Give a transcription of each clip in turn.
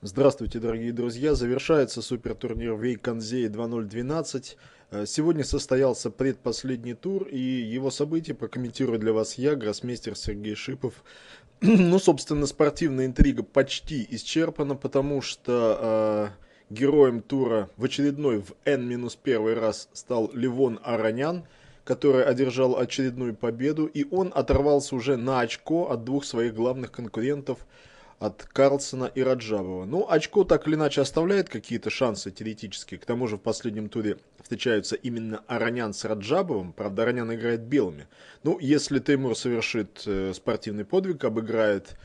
Здравствуйте, дорогие друзья! Завершается супертурнир Вейконзей 2012. Э, сегодня состоялся предпоследний тур, и его события прокомментирую для вас я, гроссмейстер Сергей Шипов. ну, собственно, спортивная интрига почти исчерпана, потому что э, героем тура в очередной, в N-1 раз стал Левон Аронян, который одержал очередную победу, и он оторвался уже на очко от двух своих главных конкурентов – от Карлсона и Раджабова. Ну, очко так или иначе оставляет какие-то шансы теоретические. К тому же в последнем туре встречаются именно Аронян с Раджабовым. Правда, Аронян играет белыми. Ну, если Теймур совершит э, спортивный подвиг, обыграет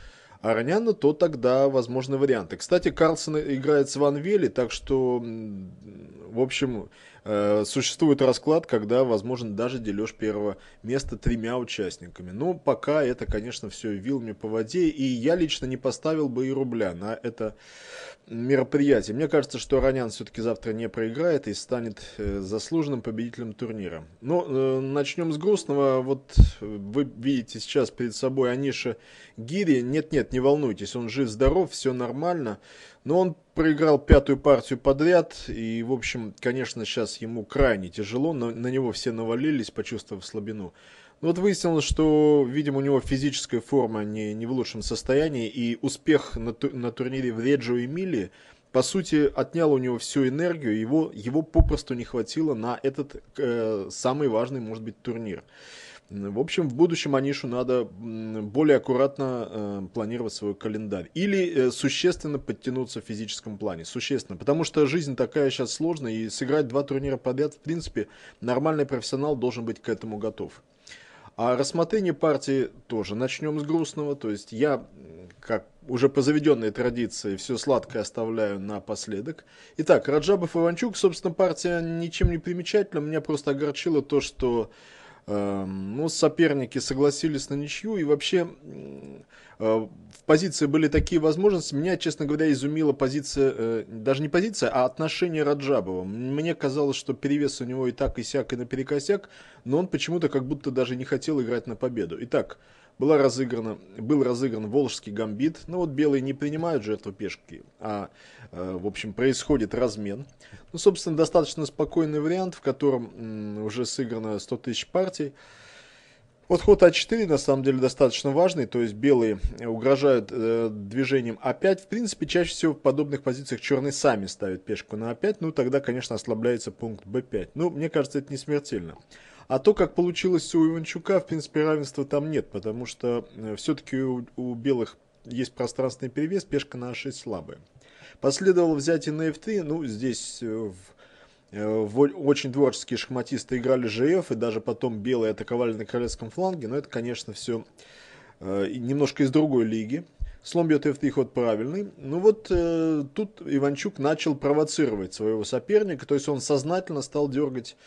Ароняна, то тогда возможны варианты. Кстати, Карлсон играет с Ван Вели, так что в общем, э, существует расклад, когда возможен даже дележ первого места тремя участниками. Но пока это, конечно, все вилами по воде, и я лично не поставил бы и рубля на это мероприятие. Мне кажется, что Ронян все-таки завтра не проиграет и станет э, заслуженным победителем турнира. Но э, начнем с грустного. Вот вы видите сейчас перед собой Аниша Гири. Нет-нет, не волнуйтесь, он жив-здоров, все нормально. Но он проиграл пятую партию подряд, и, в общем, конечно, сейчас ему крайне тяжело, но на него все навалились, почувствовав слабину. Но вот выяснилось, что, видимо, у него физическая форма не, не в лучшем состоянии, и успех на, ту, на турнире в Реджио Эмилии, по сути, отнял у него всю энергию, его, его попросту не хватило на этот э, самый важный, может быть, турнир. В общем, в будущем Анишу надо более аккуратно э, планировать свой календарь. Или э, существенно подтянуться в физическом плане. Существенно. Потому что жизнь такая сейчас сложная, и сыграть два турнира подряд, в принципе, нормальный профессионал должен быть к этому готов. А рассмотрение партии тоже начнем с грустного. То есть я, как уже по заведенной традиции, все сладкое оставляю напоследок. Итак, Раджабов Иванчук, собственно, партия ничем не примечательна. Меня просто огорчило то, что Эм, ну, соперники согласились на ничью, и вообще э, в позиции были такие возможности. Меня, честно говоря, изумила позиция, э, даже не позиция, а отношение Раджабова. Мне казалось, что перевес у него и так, и сяк, и наперекосяк, но он почему-то как будто даже не хотел играть на победу. Итак, была разыграна, был разыгран Волжский гамбит. Но ну, вот белые не принимают жертву пешки, а, э, в общем, происходит размен. Ну, собственно, достаточно спокойный вариант, в котором уже сыграно 100 тысяч партий. Вот ход А4 на самом деле достаточно важный, то есть белые э, угрожают э, движением А5. В принципе, чаще всего в подобных позициях черные сами ставят пешку на А5, ну тогда, конечно, ослабляется пункт Б5. Ну, мне кажется, это не смертельно. А то, как получилось у Иванчука, в принципе, равенства там нет, потому что э, все-таки у, у белых есть пространственный перевес, пешка на А6 слабая. Последовало взятие на f3, ну, здесь э, в, э, в, очень творческие шахматисты играли ЖФ, и даже потом белые атаковали на королевском фланге, но это, конечно, все немножко из другой лиги. Слон бьет f3 ход правильный. Ну вот э, тут Иванчук начал провоцировать своего соперника, то есть он сознательно стал дергать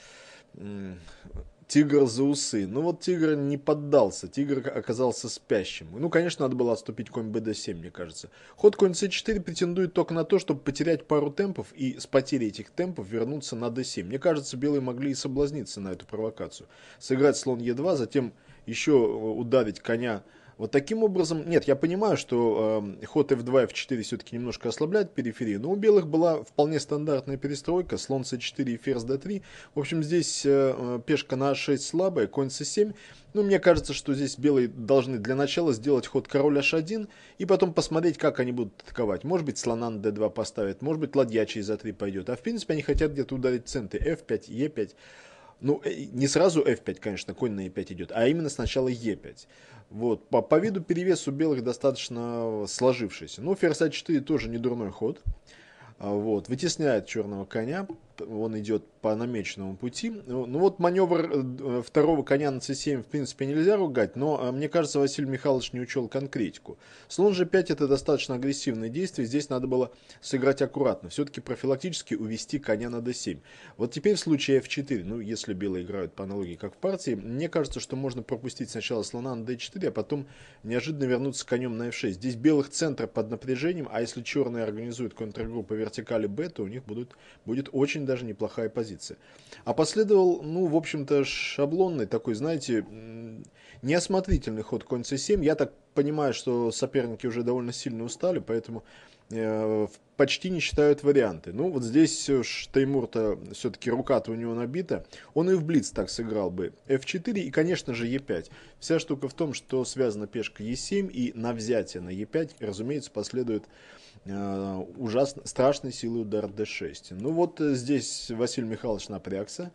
Тигр за усы. Ну вот тигр не поддался, тигр оказался спящим. Ну, конечно, надо было отступить конь bd7, мне кажется. Ход конь c4 претендует только на то, чтобы потерять пару темпов и с потери этих темпов вернуться на d7. Мне кажется, белые могли и соблазниться на эту провокацию. Сыграть слон e2, затем еще э, ударить коня вот таким образом, нет, я понимаю, что э, ход f2, f4 все-таки немножко ослабляет периферию, но у белых была вполне стандартная перестройка, слон c4 и ферзь d3. В общем, здесь э, э пешка на a6 а слабая, конь c7. Ну, мне кажется, что здесь белые должны для начала сделать ход король h1 и потом посмотреть, как они будут атаковать. Может быть, слона на d2 поставят, может быть, ладья через a3 пойдет. А в принципе, они хотят где-то ударить центы f5, e5. Ну, э, не сразу f5, конечно, конь на e5 идет, а именно сначала e5. Вот, по, по виду перевес у белых достаточно сложившийся. Ну, ферзь А4 тоже не дурной ход. А, вот, вытесняет черного коня он идет по намеченному пути. Ну, ну вот маневр э, второго коня на c7 в принципе нельзя ругать, но э, мне кажется, Василий Михайлович не учел конкретику. Слон g5 это достаточно агрессивное действие, здесь надо было сыграть аккуратно, все-таки профилактически увести коня на d7. Вот теперь в случае f4, ну если белые играют по аналогии как в партии, мне кажется, что можно пропустить сначала слона на d4, а потом неожиданно вернуться конем на f6. Здесь белых центр под напряжением, а если черные организуют контргруппу вертикали b, то у них будут, будет очень очень даже неплохая позиция. А последовал, ну, в общем-то, шаблонный такой, знаете, неосмотрительный ход конь c7. Я так понимаю, что соперники уже довольно сильно устали, поэтому э, почти не считают варианты. Ну, вот здесь э, Таймур-то все-таки рука-то у него набита. Он и в блиц так сыграл бы. f4 и, конечно же, e5. Вся штука в том, что связана пешка e7 и на взятие на e5, разумеется, последует Э, ужасно, страшной силой удар d6. Ну вот э, здесь Василий Михайлович напрягся,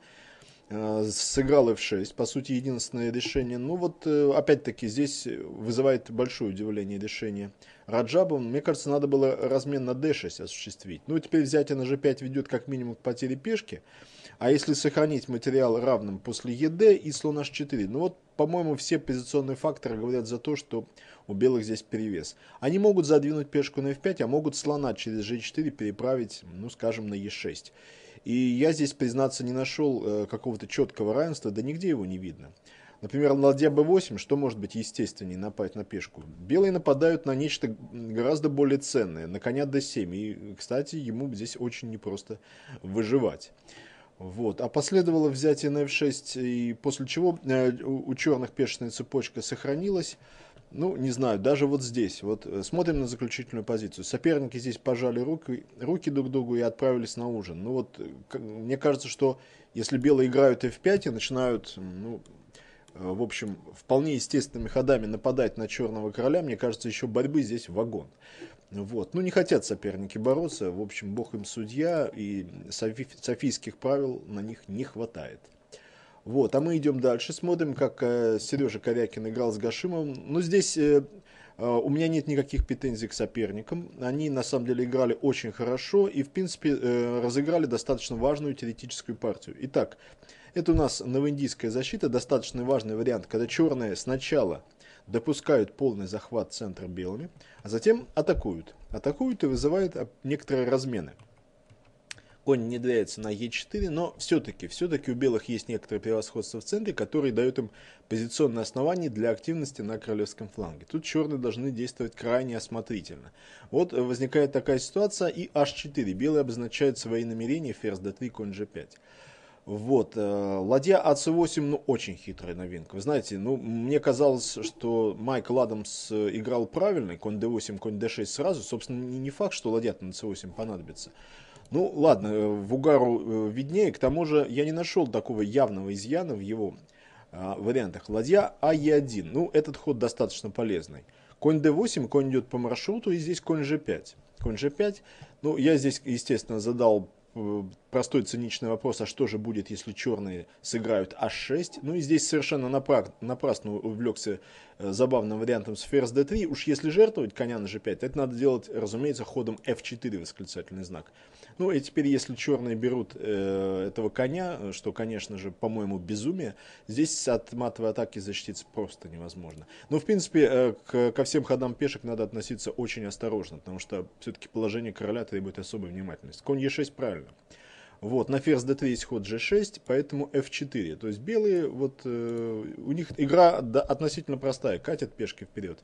э, сыграл f6, по сути единственное решение. Ну вот опять-таки здесь вызывает большое удивление решение Раджаба. Мне кажется, надо было размен на d6 осуществить. Ну теперь взятие на g5 ведет как минимум к потере пешки. А если сохранить материал равным после ед и слон h4, ну вот, по-моему, все позиционные факторы говорят за то, что у белых здесь перевес. Они могут задвинуть пешку на f5, а могут слона через g4 переправить, ну скажем, на e6. И я здесь, признаться, не нашел э, какого-то четкого равенства, да нигде его не видно. Например, ладья b8, что может быть естественнее напасть на пешку? Белые нападают на нечто гораздо более ценное, на коня d7. И, кстати, ему здесь очень непросто выживать. Вот. А последовало взятие на f6, и после чего э, у черных пешечная цепочка сохранилась ну, не знаю, даже вот здесь, вот э, смотрим на заключительную позицию. Соперники здесь пожали руки, руки друг другу и отправились на ужин. Ну вот, э, мне кажется, что если белые играют F5 и начинают, ну, э, в общем, вполне естественными ходами нападать на черного короля, мне кажется, еще борьбы здесь вагон. Вот. Ну, не хотят соперники бороться, в общем, бог им судья, и софийских правил на них не хватает. Вот, а мы идем дальше, смотрим, как э, Сережа Корякин играл с Гашимом. Ну, здесь э, э, у меня нет никаких претензий к соперникам. Они, на самом деле, играли очень хорошо и, в принципе, э, разыграли достаточно важную теоретическую партию. Итак, это у нас новоиндийская защита, достаточно важный вариант, когда черные сначала допускают полный захват центра белыми, а затем атакуют. Атакуют и вызывают а, некоторые размены конь не дряется на Е4, но все-таки, все-таки у белых есть некоторое превосходство в центре, которое дает им позиционное основание для активности на королевском фланге. Тут черные должны действовать крайне осмотрительно. Вот возникает такая ситуация, и H4. Белые обозначают свои намерения, ферзь D3, конь G5. Вот, э, ладья АЦ8, ну, очень хитрая новинка. Вы знаете, ну, мне казалось, что Майк Ладамс э, играл правильно, конь d8, конь d6 сразу. Собственно, не факт, что ладья на c8 понадобится. Ну ладно, э, в угару э, виднее. К тому же я не нашел такого явного изъяна в его а, вариантах. Ладья АЕ1. Ну, этот ход достаточно полезный. Конь d8, конь идет по маршруту, и здесь конь g5. Конь g5. Ну, я здесь, естественно, задал э, простой циничный вопрос, а что же будет, если черные сыграют h6? А ну и здесь совершенно напра... напрасно увлекся Э, забавным вариантом с ферзь d3. Уж если жертвовать коня на g5, это надо делать, разумеется, ходом f4 восклицательный знак. Ну и теперь, если черные берут э, этого коня, что, конечно же, по-моему, безумие, здесь от матовой атаки защититься просто невозможно. Но, ну, в принципе, э, к, ко всем ходам пешек надо относиться очень осторожно, потому что все-таки положение короля требует особой внимательности. Конь e6 правильно. Вот, на ферзь d3 есть ход g6, поэтому f4. То есть белые, вот э, у них игра да, относительно простая, катят пешки вперед.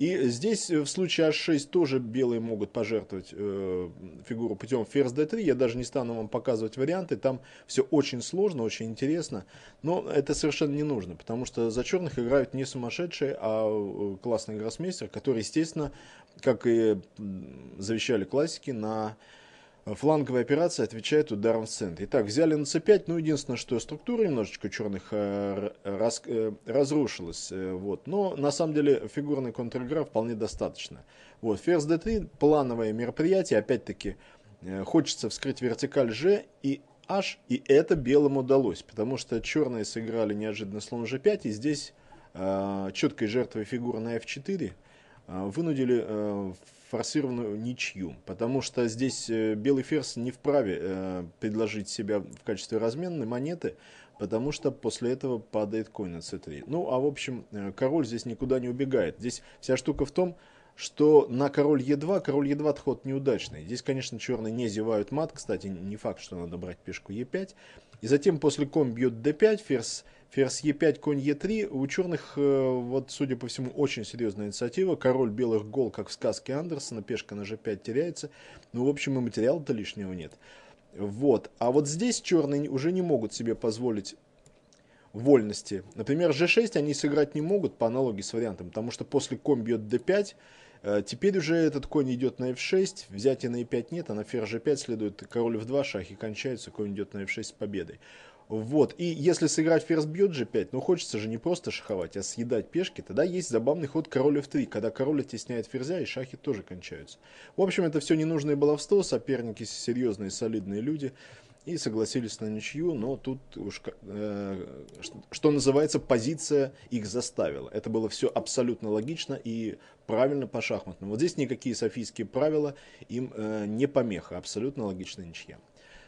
И здесь э, в случае h6 тоже белые могут пожертвовать э, фигуру путем ферзь d3. Я даже не стану вам показывать варианты. Там все очень сложно, очень интересно. Но это совершенно не нужно, потому что за черных играют не сумасшедшие, а э, классный гроссмейстер, который, естественно, как и завещали классики, на Фланговая операция отвечает ударом в центр. Итак, взяли на c5, ну, единственное, что структура немножечко черных э, раз, э, разрушилась. Э, вот. Но, на самом деле, фигурный контр вполне достаточно. Вот, ферзь d3, плановое мероприятие, опять-таки, хочется вскрыть вертикаль g и h, и это белым удалось, потому что черные сыграли неожиданно слон g5, и здесь четкой жертвой фигуры на f4 вынудили форсированную ничью, потому что здесь э, белый ферзь не вправе э, предложить себя в качестве разменной монеты, потому что после этого падает конь на c3. Ну, а в общем, э, король здесь никуда не убегает. Здесь вся штука в том, что на король Е2, король Е2 отход неудачный. Здесь, конечно, черные не зевают мат, кстати, не факт, что надо брать пешку Е5. И затем после ком бьет d5, ферзь Ферзь Е5, конь Е3. У черных, э, вот, судя по всему, очень серьезная инициатива. Король белых гол, как в сказке Андерсона. Пешка на G5 теряется. Ну, в общем, и материала-то лишнего нет. Вот. А вот здесь черные уже не могут себе позволить вольности. Например, G6 они сыграть не могут по аналогии с вариантом, потому что после конь бьет D5, э, теперь уже этот конь идет на F6, взятия на E5 нет, а на ферзь G5 следует король в 2 шахи кончается. конь идет на F6 с победой. Вот, и если сыграть ферзь бьет g5, ну хочется же не просто шаховать, а съедать пешки, тогда есть забавный ход короля f3, когда король оттесняет ферзя, и шахи тоже кончаются. В общем, это все ненужное баловство, соперники серьезные, солидные люди, и согласились на ничью, но тут уж, э, что называется, позиция их заставила. Это было все абсолютно логично и правильно по шахматному. Вот здесь никакие софийские правила им э, не помеха, абсолютно логичная ничья.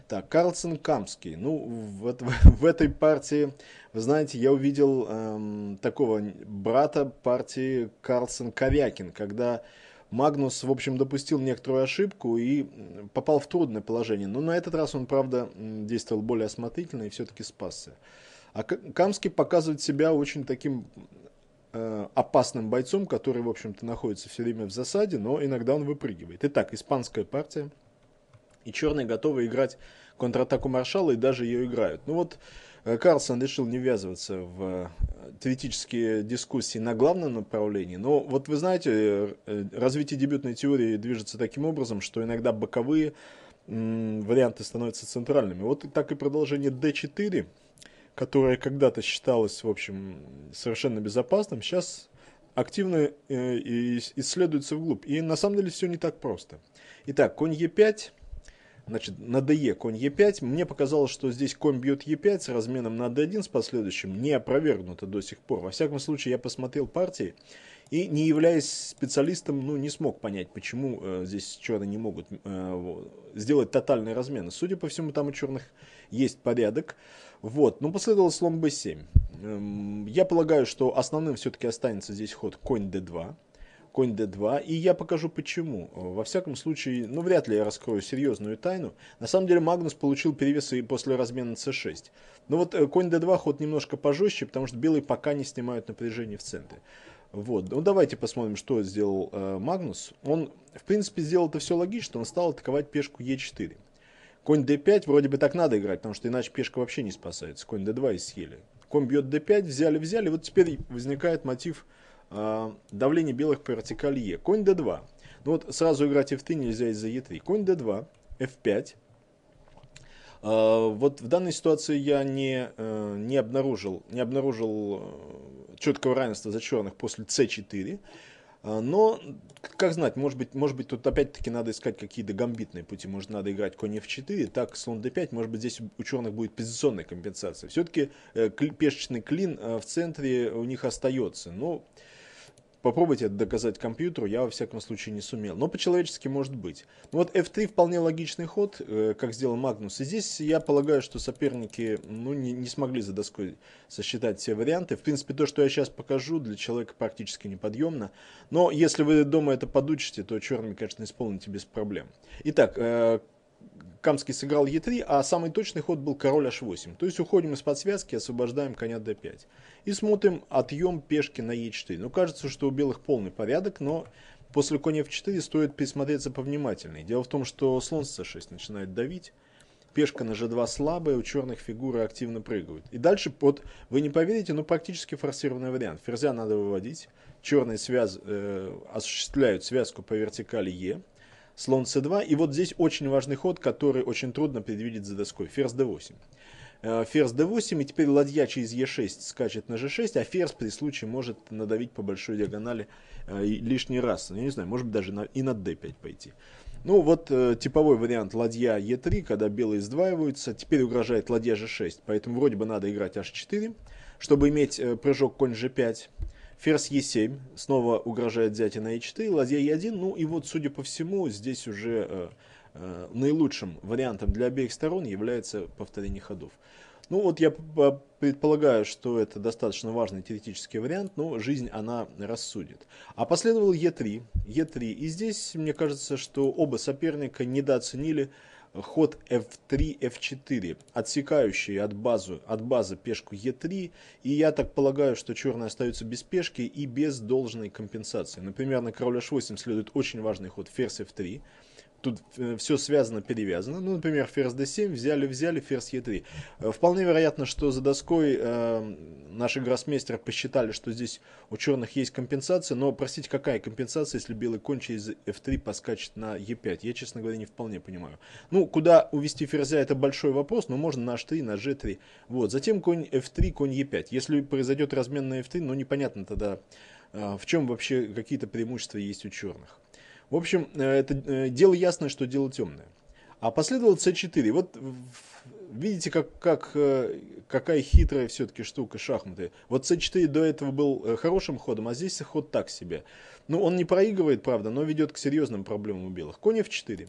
Так, Карлсон Камский. Ну, в, в, в этой партии, вы знаете, я увидел эм, такого брата партии Карлсон Ковякин, когда Магнус, в общем, допустил некоторую ошибку и попал в трудное положение. Но на этот раз он, правда, действовал более осмотрительно и все-таки спасся. А Камский показывает себя очень таким э, опасным бойцом, который, в общем-то, находится все время в засаде, но иногда он выпрыгивает. Итак, испанская партия – и черные готовы играть контратаку Маршала и даже ее играют. Ну вот э, Карлсон решил не ввязываться в э, теоретические дискуссии на главном направлении. Но вот вы знаете, э, развитие дебютной теории движется таким образом, что иногда боковые варианты становятся центральными. Вот так и продолжение D4, которое когда-то считалось, в общем, совершенно безопасным, сейчас активно исследуется вглубь. И на самом деле все не так просто. Итак, конь e 5 Значит, на ДЕ e конь Е5. E Мне показалось, что здесь конь бьет Е5 e с разменом на Д1 с последующим. Не опровергнуто до сих пор. Во всяком случае, я посмотрел партии и, не являясь специалистом, ну, не смог понять, почему э, здесь черные не могут э, вот, сделать тотальные размены. Судя по всему, там у черных есть порядок. Вот, ну, последовал слон b7. Эм, я полагаю, что основным все-таки останется здесь ход конь d2 конь d2, и я покажу почему. Во всяком случае, ну вряд ли я раскрою серьезную тайну. На самом деле Магнус получил перевес и после размена c6. Но вот э, конь d2 ход немножко пожестче, потому что белые пока не снимают напряжение в центре. Вот, ну давайте посмотрим, что сделал э, Магнус. Он, в принципе, сделал это все логично, он стал атаковать пешку e4. Конь d5 вроде бы так надо играть, потому что иначе пешка вообще не спасается. Конь d2 и съели. Конь бьет d5, взяли-взяли. Вот теперь возникает мотив а, давление белых протекаль Е. Конь d2. Ну вот сразу играть f3 нельзя из-за e3. Конь d2, f5. А, вот в данной ситуации я не, э, не, обнаружил, не обнаружил э, четкого равенства за черных после c4. А, но, как знать, может быть, может быть тут опять-таки надо искать какие-то гамбитные пути. Может, надо играть конь f4, так, слон d5. Может быть, здесь у черных будет позиционная компенсация. Все-таки э, пешечный клин в центре у них остается. Но... Ну, Попробовать это доказать компьютеру я, во всяком случае, не сумел. Но по-человечески может быть. Но ну вот F3 вполне логичный ход, э, как сделал Магнус. И здесь я полагаю, что соперники ну, не, не смогли за доской сосчитать все варианты. В принципе, то, что я сейчас покажу, для человека практически неподъемно. Но если вы дома это подучите, то черными, конечно, исполните без проблем. Итак, э, Камский сыграл Е3, а самый точный ход был король H8. То есть уходим из-под связки, освобождаем коня D5. И смотрим отъем пешки на Е4. Ну, кажется, что у белых полный порядок, но после коня F4 стоит присмотреться повнимательнее. Дело в том, что слон с C6 начинает давить. Пешка на G2 слабая, у черных фигуры активно прыгают. И дальше, вот, вы не поверите, но практически форсированный вариант. Ферзя надо выводить. Черные связ, э, осуществляют связку по вертикали Е слон c2. И вот здесь очень важный ход, который очень трудно предвидеть за доской. Ферзь d8 э, ферзь d8, и теперь ладья через e6 скачет на g6, а ферзь при случае может надавить по большой диагонали э, лишний раз. Ну, я не знаю, может быть даже и на d5 пойти. Ну вот э, типовой вариант ладья e3, когда белые сдваиваются, теперь угрожает ладья g6, поэтому вроде бы надо играть h4, чтобы иметь э, прыжок конь g5. Ферзь Е7 снова угрожает взятие на Е4, ладья Е1. Ну и вот, судя по всему, здесь уже э, э, наилучшим вариантом для обеих сторон является повторение ходов. Ну вот я предполагаю, что это достаточно важный теоретический вариант, но жизнь она рассудит. А последовал Е3, Е3. И здесь, мне кажется, что оба соперника недооценили э, ход f3, f4, отсекающий от, базу, от базы пешку e3. И я так полагаю, что черные остаются без пешки и без должной компенсации. Например, на король h8 следует очень важный ход ферзь f3 тут э, все связано, перевязано. Ну, например, ферзь d7 взяли, взяли, ферзь e3. Э, вполне вероятно, что за доской э, наши гроссмейстеры посчитали, что здесь у черных есть компенсация, но, простите, какая компенсация, если белый конь через f3 поскачет на e5? Я, честно говоря, не вполне понимаю. Ну, куда увести ферзя, это большой вопрос, но можно на h3, на g3. Вот, затем конь f3, конь e5. Если произойдет размен на f3, ну, непонятно тогда, э, в чем вообще какие-то преимущества есть у черных. В общем, э, это э, дело ясное, что дело темное. А последовал c4. Вот видите, как, как, э, какая хитрая все-таки штука шахматы. Вот c4 до этого был хорошим ходом, а здесь ход так себе. Ну, он не проигрывает, правда, но ведет к серьезным проблемам у белых. Конь f4.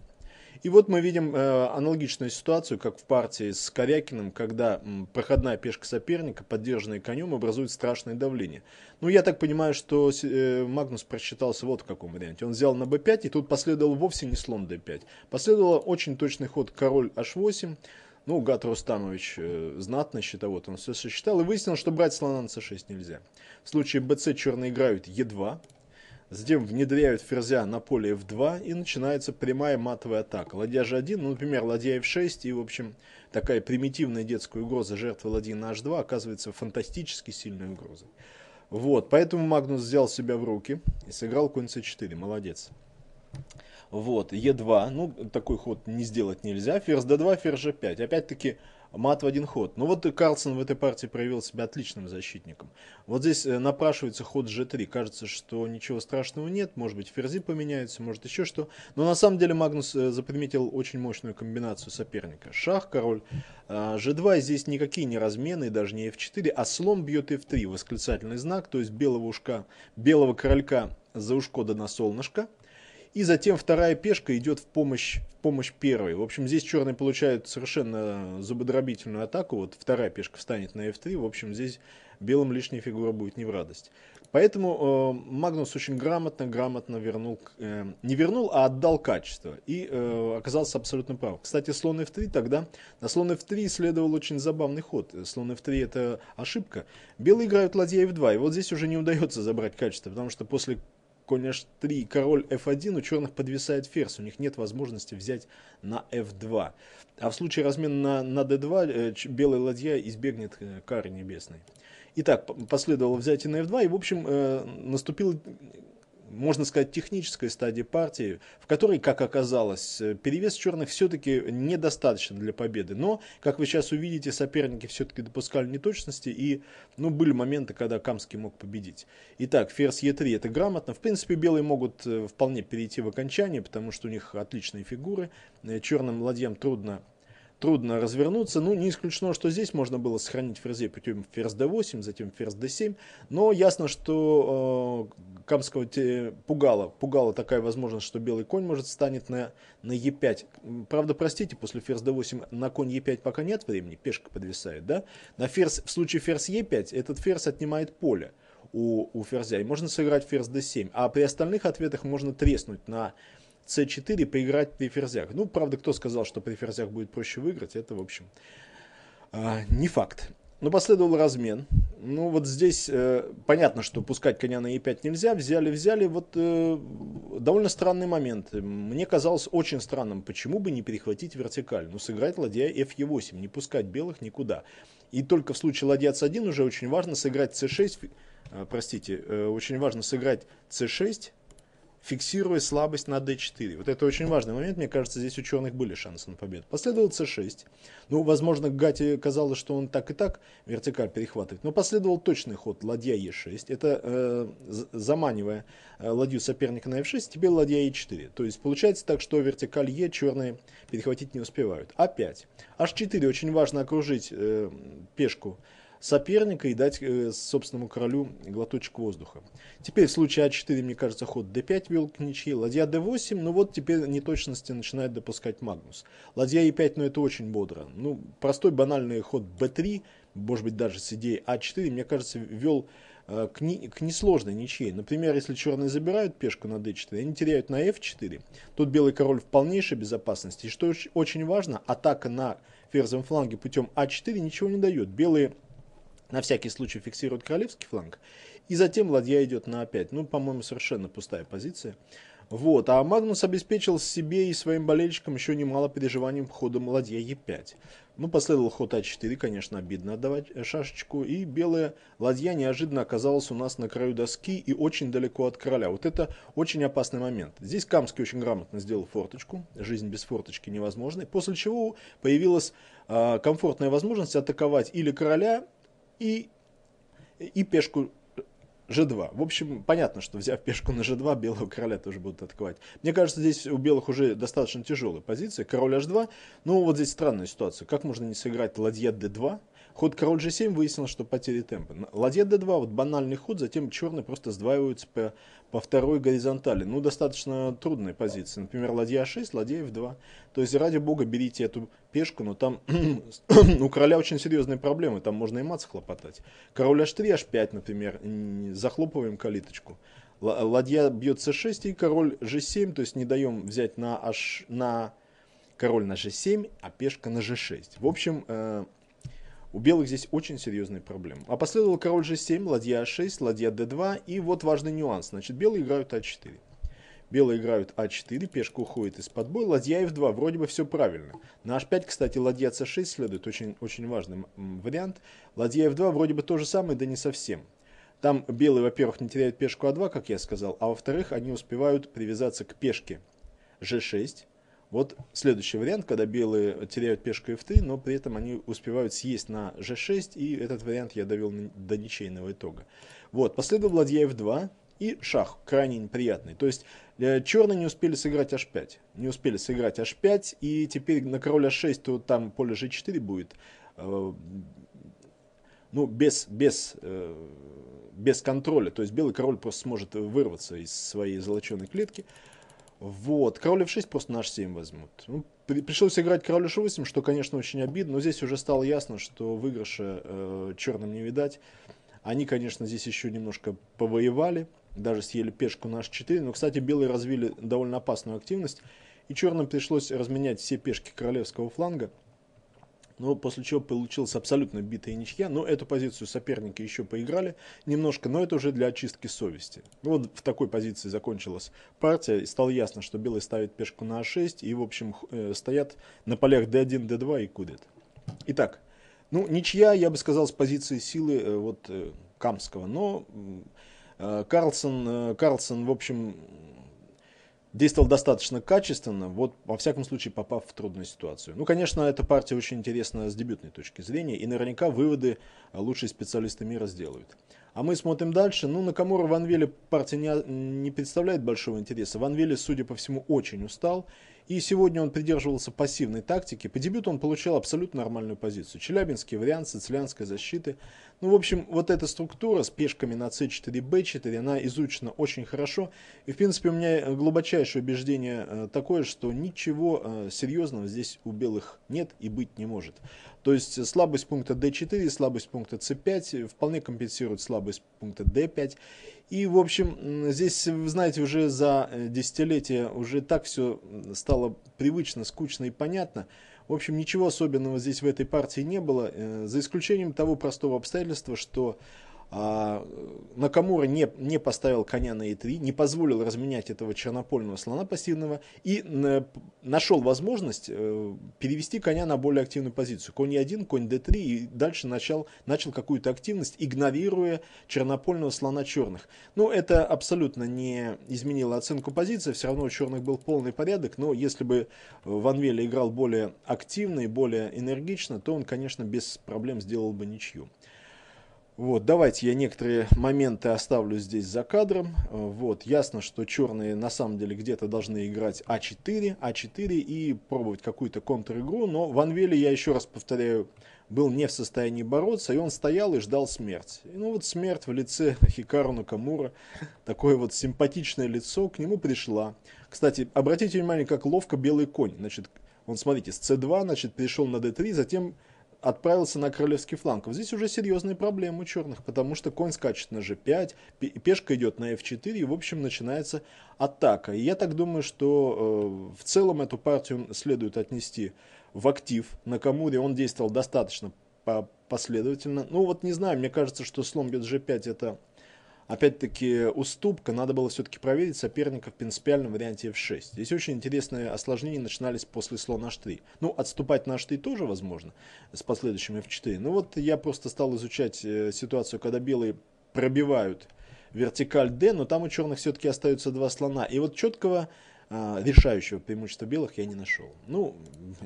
И вот мы видим э, аналогичную ситуацию, как в партии с Корякиным, когда м, проходная пешка соперника, поддержанная конем, образует страшное давление. Ну, я так понимаю, что э, Магнус просчитался вот в каком варианте. Он взял на b5, и тут последовал вовсе не слон d5. Последовал очень точный ход король h8, ну, Гат Рустамович э, знатно счетовод, он все сосчитал и выяснил, что брать слона на c6 нельзя. В случае bc черные играют e2, Затем внедряют ферзя на поле f2 и начинается прямая матовая атака. Ладья g1, ну, например, ладья f6 и, в общем, такая примитивная детская угроза жертвы ладьи на h2 оказывается фантастически сильной угрозой. Вот, поэтому Магнус взял себя в руки и сыграл конь c4, молодец. Вот, e2, ну, такой ход не сделать нельзя, ферзь d2, ферзь g5. Опять-таки, мат в один ход. Ну вот Карлсон в этой партии проявил себя отличным защитником. Вот здесь э, напрашивается ход g3. Кажется, что ничего страшного нет. Может быть, ферзи поменяются, может еще что. Но на самом деле Магнус э, заприметил очень мощную комбинацию соперника. Шах, король g2. Э, здесь никакие не размены, даже не f4, а слон бьет f3. Восклицательный знак, то есть белого ушка, белого королька за ушко да на солнышко – и затем вторая пешка идет в помощь, в помощь первой. В общем, здесь черные получают совершенно зубодробительную атаку. Вот вторая пешка встанет на f3. В общем, здесь белым лишняя фигура будет не в радость. Поэтому э, Магнус очень грамотно, грамотно вернул, э, не вернул, а отдал качество. И э, оказался абсолютно прав. Кстати, слон f3 тогда, на слон f3 следовал очень забавный ход. Слон f3 это ошибка. Белые играют ладья f2, и вот здесь уже не удается забрать качество, потому что после Конь h3, король f1, у черных подвисает ферзь, у них нет возможности взять на f2. А в случае размена на, на d2 э, белая ладья избегнет э, кары небесной. Итак, последовало взятие на f2, и, в общем, э, наступил можно сказать, технической стадии партии, в которой, как оказалось, перевес черных все-таки недостаточен для победы. Но, как вы сейчас увидите, соперники все-таки допускали неточности, и ну, были моменты, когда Камский мог победить. Итак, ферзь Е3 это грамотно. В принципе, белые могут э, вполне перейти в окончание, потому что у них отличные фигуры. Э, черным ладьям трудно трудно развернуться. Ну, не исключено, что здесь можно было сохранить ферзей путем ферзь d8, затем ферзь d7. Но ясно, что э, Камского те, пугала, пугала такая возможность, что белый конь может станет на, на e5. Правда, простите, после ферзь d8 на конь e5 пока нет времени, пешка подвисает, да? На ферзь, в случае ферзь e5 этот ферзь отнимает поле у, у ферзя. И можно сыграть ферзь d7. А при остальных ответах можно треснуть на c4 поиграть при ферзях. Ну, правда, кто сказал, что при ферзях будет проще выиграть, это, в общем, а, не факт. Но ну, последовал размен. Ну, вот здесь э, понятно, что пускать коня на e5 нельзя. Взяли, взяли. Вот э, довольно странный момент. Мне казалось очень странным, почему бы не перехватить вертикаль. Ну, сыграть ладья f 8 e не пускать белых никуда. И только в случае ладья c1 уже очень важно сыграть c6. А, простите, э, очень важно сыграть c6, фиксируя слабость на d4. Вот это очень важный момент, мне кажется, здесь ученых были шансы на победу. Последовал c6. Ну, возможно, Гати казалось, что он так и так вертикаль перехватывает, но последовал точный ход ладья e6. Это э, заманивая э, ладью соперника на f6, теперь ладья e4. То есть получается так, что вертикаль e черные перехватить не успевают. a 5 h4 очень важно окружить э, пешку соперника и дать э, собственному королю глоточек воздуха. Теперь в случае А4, мне кажется, ход d5 вел к ничьей, ладья d8, ну вот теперь неточности начинает допускать Магнус. Ладья e5, но ну это очень бодро. Ну, простой банальный ход b3, может быть даже с идеей А4, мне кажется, вел э, к, не, к несложной ничьей. Например, если черные забирают пешку на d4, они теряют на f4. Тут белый король в полнейшей безопасности. И что очень важно, атака на ферзовом фланге путем А4 ничего не дает. Белые на всякий случай фиксирует королевский фланг, и затем ладья идет на А5. Ну, по-моему, совершенно пустая позиция. Вот, а Магнус обеспечил себе и своим болельщикам еще немало переживаний ходом ладья Е5. Ну, последовал ход А4, конечно, обидно отдавать э, шашечку, и белая ладья неожиданно оказалась у нас на краю доски и очень далеко от короля. Вот это очень опасный момент. Здесь Камский очень грамотно сделал форточку, жизнь без форточки невозможна, после чего появилась э, комфортная возможность атаковать или короля, и, и пешку G2. В общем, понятно, что взяв пешку на G2, белого короля тоже будут атаковать. Мне кажется, здесь у белых уже достаточно тяжелая позиция. Король H2. Ну, вот здесь странная ситуация. Как можно не сыграть ладья D2? Ход король g7 выяснил, что потери темпа. Ладья d2, вот банальный ход, затем черные просто сдваиваются по, по второй горизонтали. Ну, достаточно трудная позиция. Например, ладья 6, а ладья f2. То есть, ради бога, берите эту пешку, но там у короля очень серьезные проблемы, там можно и мат схлопотать. Король h3, h5, например, захлопываем калиточку. Ладья бьет c6 и король g7, то есть не даем взять на h, на король на g7, а пешка на g6. В общем, э, у белых здесь очень серьезные проблемы. А последовал король g7, ладья a6, а ладья d2. И вот важный нюанс. Значит, белые играют a4. А белые играют а4, пешка уходит из-под боя, ладья f2, вроде бы все правильно. На h5, кстати, ладья c6 следует, очень, очень важный вариант. Ладья f2 вроде бы то же самое, да не совсем. Там белые, во-первых, не теряют пешку а2, как я сказал, а во-вторых, они успевают привязаться к пешке g6, вот следующий вариант, когда белые теряют пешку f3, но при этом они успевают съесть на g6, и этот вариант я довел до ничейного итога. Вот, последовал ладья f2 и шах, крайне неприятный. То есть э, черные не успели сыграть h5, не успели сыграть h5, и теперь на король h6, то там поле g4 будет, э, ну, без, без, э, без контроля. То есть белый король просто сможет вырваться из своей золоченой клетки. Вот, король f6 просто наш 7 возьмут. Ну, при, пришлось играть король h8, что, конечно, очень обидно, но здесь уже стало ясно, что выигрыша э, черным не видать. Они, конечно, здесь еще немножко повоевали, даже съели пешку на h4, но, кстати, белые развили довольно опасную активность, и черным пришлось разменять все пешки королевского фланга но после чего получилась абсолютно битая ничья. Но ну, эту позицию соперники еще поиграли немножко, но это уже для очистки совести. Вот в такой позиции закончилась партия, и стало ясно, что белые ставят пешку на А6, и, в общем, э, стоят на полях D1, D2 и кудет. Итак, ну, ничья, я бы сказал, с позиции силы э, вот э, Камского, но... Карлсон, Карлсон, в общем, действовал достаточно качественно, вот во всяком случае попав в трудную ситуацию. Ну, конечно, эта партия очень интересна с дебютной точки зрения, и наверняка выводы э, лучшие специалисты мира сделают. А мы смотрим дальше. Ну, Накамура Ван Вилли партия не, не представляет большого интереса. Ван Вилли, судя по всему, очень устал. И сегодня он придерживался пассивной тактики. По дебюту он получал абсолютно нормальную позицию. Челябинский вариант, сицилианской защиты. Ну, в общем, вот эта структура с пешками на c4b4, она изучена очень хорошо. И, в принципе, у меня глубочайшее убеждение э, такое, что ничего э, серьезного здесь у белых нет и быть не может. То есть слабость пункта D4, слабость пункта C5 вполне компенсирует слабость пункта D5. И, в общем, здесь, вы знаете, уже за э, десятилетия уже так все стало привычно, скучно и понятно. В общем, ничего особенного здесь в этой партии не было, э, за исключением того простого обстоятельства, что а, э, Накамура не, не поставил коня на e3, не позволил разменять этого чернопольного слона пассивного и э, нашел возможность э, перевести коня на более активную позицию. Конь e1, конь d3 и дальше начал, начал какую-то активность, игнорируя чернопольного слона черных. Но ну, это абсолютно не изменило оценку позиции, все равно у черных был полный порядок, но если бы Ван Веля играл более активно и более энергично, то он, конечно, без проблем сделал бы ничью. Вот, давайте я некоторые моменты оставлю здесь за кадром. Э, вот, ясно, что черные на самом деле где-то должны играть А4, А4 и пробовать какую-то контр-игру, но Ван Вели, я еще раз повторяю, был не в состоянии бороться, и он стоял и ждал смерть. И, ну вот смерть в лице Хикару Накамура, такое вот симпатичное лицо, к нему пришла. Кстати, обратите внимание, как ловко белый конь, значит, он, смотрите, с c 2 значит, перешел на d 3 затем отправился на королевский фланг. Здесь уже серьезные проблемы у черных, потому что конь скачет на g5, пешка идет на f4, и в общем начинается атака. И я так думаю, что э, в целом эту партию следует отнести в актив. На Камуре он действовал достаточно последовательно. Ну вот не знаю, мне кажется, что слом бьет g5 это Опять-таки, уступка, надо было все-таки проверить соперника в принципиальном варианте f6. Здесь очень интересные осложнения начинались после слона h3. Ну, отступать на h3 тоже возможно с последующим f4. Но ну, вот я просто стал изучать э, ситуацию, когда белые пробивают вертикаль d, но там у черных все-таки остаются два слона. И вот четкого а, решающего преимущества белых я не нашел. Ну,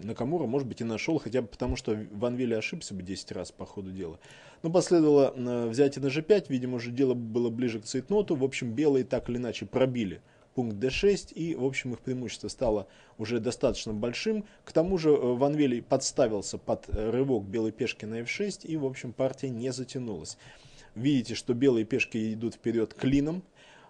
Накамура, может быть, и нашел, хотя бы потому, что Ван Вилли ошибся бы 10 раз по ходу дела. Но последовало а, взятие на G5, видимо, уже дело было ближе к цейтноту. В общем, белые так или иначе пробили пункт d6, и, в общем, их преимущество стало уже достаточно большим. К тому же э, Ван Вилли подставился под рывок белой пешки на f6, и, в общем, партия не затянулась. Видите, что белые пешки идут вперед клином,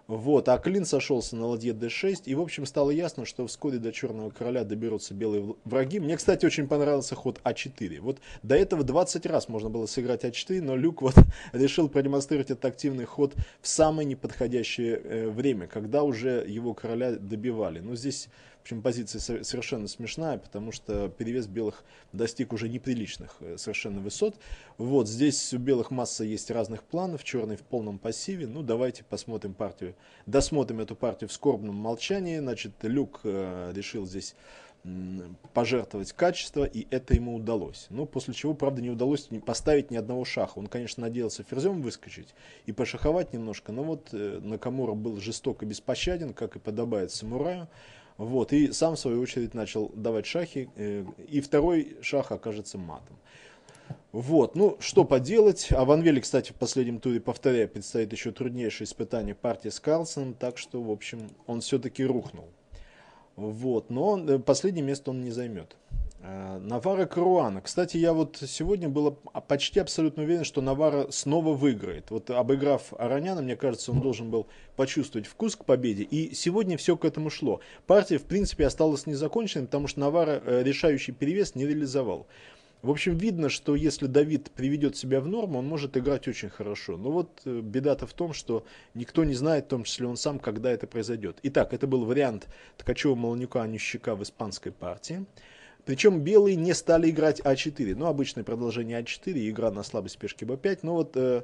вот, а Клин сошелся на ладье d6, и, в общем, стало ясно, что вскоре до Черного Короля доберутся белые враги. Мне, кстати, очень понравился ход а4. Вот до этого 20 раз можно было сыграть а4, но Люк вот решил продемонстрировать этот активный ход в самое неподходящее э, время, когда уже его короля добивали. Но ну, здесь причем позиция совершенно смешная, потому что перевес белых достиг уже неприличных э, совершенно высот. Вот здесь у белых масса есть разных планов, черный в полном пассиве. Ну, давайте посмотрим партию, досмотрим эту партию в скорбном молчании. Значит, Люк э, решил здесь пожертвовать качество, и это ему удалось. Но ну, после чего, правда, не удалось поставить ни одного шаха. Он, конечно, надеялся ферзем выскочить и пошаховать немножко, но вот э, Накамура был жесток и беспощаден, как и подобает самураю. Вот, и сам, в свою очередь, начал давать шахи, э, и второй шах окажется матом. Вот, ну что поделать. А Ван Вели, кстати, в последнем туре, повторяю, предстоит еще труднейшее испытание партии с Карлсоном, так что, в общем, он все-таки рухнул. Вот, но э, последнее место он не займет. Э, Навара Каруана. Кстати, я вот сегодня был а, почти абсолютно уверен, что Навара снова выиграет. Вот обыграв Ароняна, мне кажется, он должен был почувствовать вкус к победе. И сегодня все к этому шло. Партия, в принципе, осталась незаконченной, потому что Навара э, решающий перевес не реализовал. В общем, видно, что если Давид приведет себя в норму, он может играть очень хорошо. Но вот э, беда-то в том, что никто не знает, в том числе он сам, когда это произойдет. Итак, это был вариант Ткачева, Молонюка, а Нищука в испанской партии. Причем белые не стали играть А4. Ну, обычное продолжение А4, игра на слабость пешки Б5. Но вот э,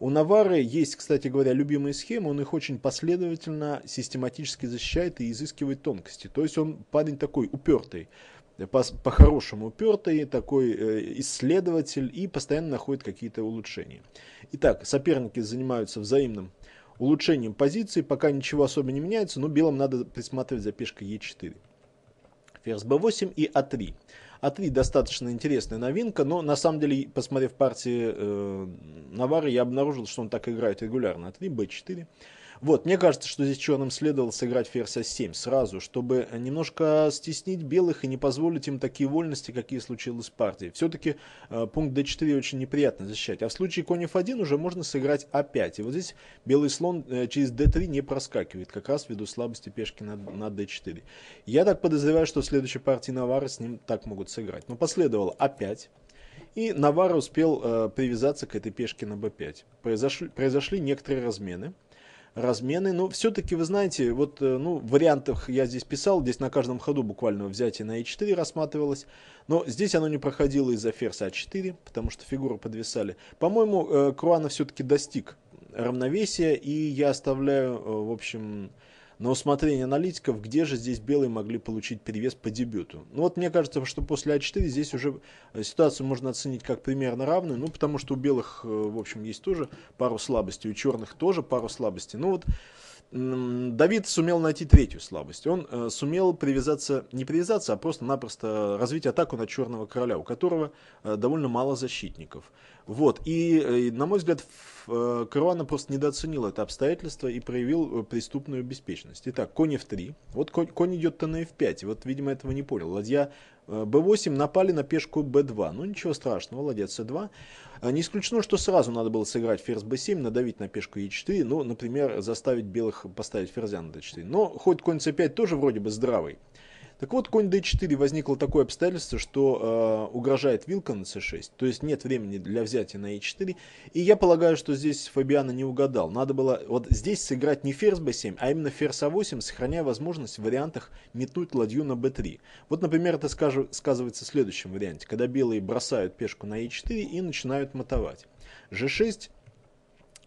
у Навары есть, кстати говоря, любимые схемы. Он их очень последовательно, систематически защищает и изыскивает тонкости. То есть он парень такой упертый по-хорошему по упертый, такой э, исследователь и постоянно находит какие-то улучшения. Итак, соперники занимаются взаимным улучшением позиции, пока ничего особо не меняется, но белым надо присматривать за пешкой Е4. FSB8 и а 3 А3 достаточно интересная новинка, но на самом деле, посмотрев партии э, Навара, я обнаружил, что он так играет регулярно. А3, б 4 вот, мне кажется, что здесь черным следовало сыграть ферзь а7 сразу, чтобы немножко стеснить белых и не позволить им такие вольности, какие случилось в партии. Все-таки э, пункт d4 очень неприятно защищать. А в случае конь f1 уже можно сыграть а5. И вот здесь белый слон э, через d3 не проскакивает, как раз ввиду слабости пешки на, на d4. Я так подозреваю, что в следующей партии Навары с ним так могут сыграть. Но последовало а5. И Навара успел э, привязаться к этой пешке на b5. Произошли, произошли некоторые размены размены. Но все-таки, вы знаете, вот э, ну, в вариантах я здесь писал, здесь на каждом ходу буквально взятие на e4 рассматривалось. Но здесь оно не проходило из-за ферзя а4, потому что фигуры подвисали. По-моему, э, Круана все-таки достиг равновесия, и я оставляю, э, в общем, на усмотрение аналитиков, где же здесь белые могли получить перевес по дебюту. Ну вот мне кажется, что после А4 здесь уже э, ситуацию можно оценить как примерно равную, ну потому что у белых, э, в общем, есть тоже пару слабостей, у черных тоже пару слабостей. Ну вот Давид сумел найти третью слабость. Он э, сумел привязаться, не привязаться, а просто-напросто развить атаку на Черного Короля, у которого э, довольно мало защитников. Вот. И, э, на мой взгляд, Каруана просто недооценил это обстоятельство и проявил преступную беспечность. Итак, конь f3. Вот конь, конь идет на f5. Вот, видимо, этого не понял. Ладья b8 напали на пешку b2. Ну, ничего страшного, ладья c2. А не исключено, что сразу надо было сыграть ферзь b7, надавить на пешку e4, ну, например, заставить белых поставить ферзя на d4. Но ход конь c5 тоже вроде бы здравый. Так вот, конь d4 возникло такое обстоятельство, что э, угрожает вилка на c6, то есть нет времени для взятия на e4, и я полагаю, что здесь Фабиана не угадал. Надо было вот здесь сыграть не ферзь b7, а именно ферзь a8, а сохраняя возможность в вариантах метнуть ладью на b3. Вот, например, это скажу, сказывается в следующем варианте, когда белые бросают пешку на e4 и начинают матовать. g6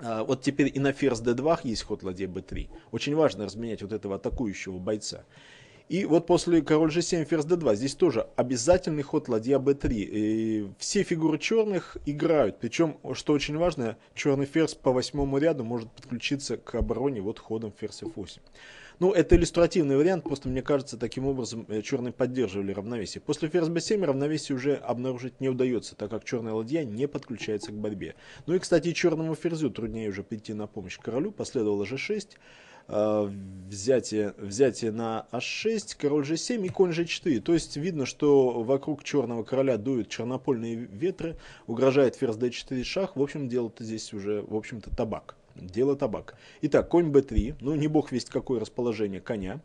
э, вот теперь и на ферзь d2 есть ход ладья b3. Очень важно разменять вот этого атакующего бойца. И вот после король g7, ферзь d2, здесь тоже обязательный ход ладья b3. И все фигуры черных играют, причем, что очень важно, черный ферзь по восьмому ряду может подключиться к обороне вот ходом ферзь f8. Ну, это иллюстративный вариант, просто мне кажется, таким образом э, черные поддерживали равновесие. После ферзь b7 равновесие уже обнаружить не удается, так как черная ладья не подключается к борьбе. Ну и, кстати, черному ферзю труднее уже прийти на помощь королю, последовало g6, Э, взятие, взятие на h6, а король g7 и конь g4. То есть видно, что вокруг черного короля дуют чернопольные ветры, угрожает ферзь d4 шах. В общем, дело-то здесь уже, в общем-то, табак. Дело табак. Итак, конь b3, ну не бог весть какое расположение коня.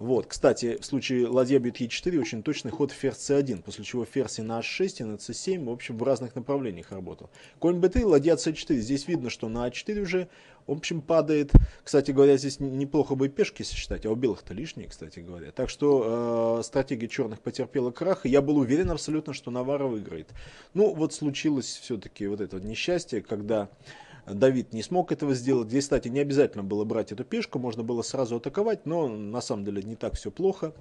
Вот, кстати, в случае ладья бьет e4 очень точный ход ферзь c1, после чего ферзь и на h6, а и на c7, в общем, в разных направлениях работал. Конь b3, ладья c4. Здесь видно, что на a4 а уже в общем, падает. Кстати говоря, здесь неплохо бы и пешки сосчитать, а у белых-то лишние, кстати говоря. Так что э, стратегия черных потерпела крах, и я был уверен абсолютно, что Навара выиграет. Ну, вот случилось все-таки вот это несчастье, когда Давид не смог этого сделать. Здесь, кстати, не обязательно было брать эту пешку, можно было сразу атаковать, но на самом деле не так все плохо.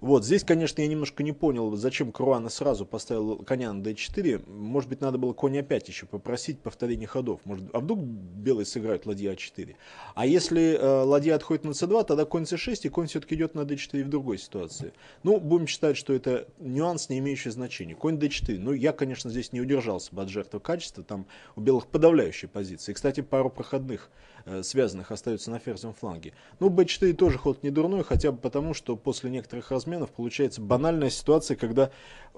Вот, здесь, конечно, я немножко не понял, зачем Круана сразу поставил коня на d4. Может быть, надо было коня опять еще попросить повторение ходов. Может, а вдруг белые сыграют ладья a4? А, а если э, ладья отходит на c2, тогда конь c6, и конь все-таки идет на d4 в другой ситуации. Ну, будем считать, что это нюанс, не имеющий значения. Конь d4. Ну, я, конечно, здесь не удержался бы от жертвы качества. Там у белых подавляющая позиция. И, кстати, пару проходных э, связанных остаются на ферзем фланге. Ну, b4 тоже ход не дурной, хотя бы потому, что после некоторых разменов получается банальная ситуация, когда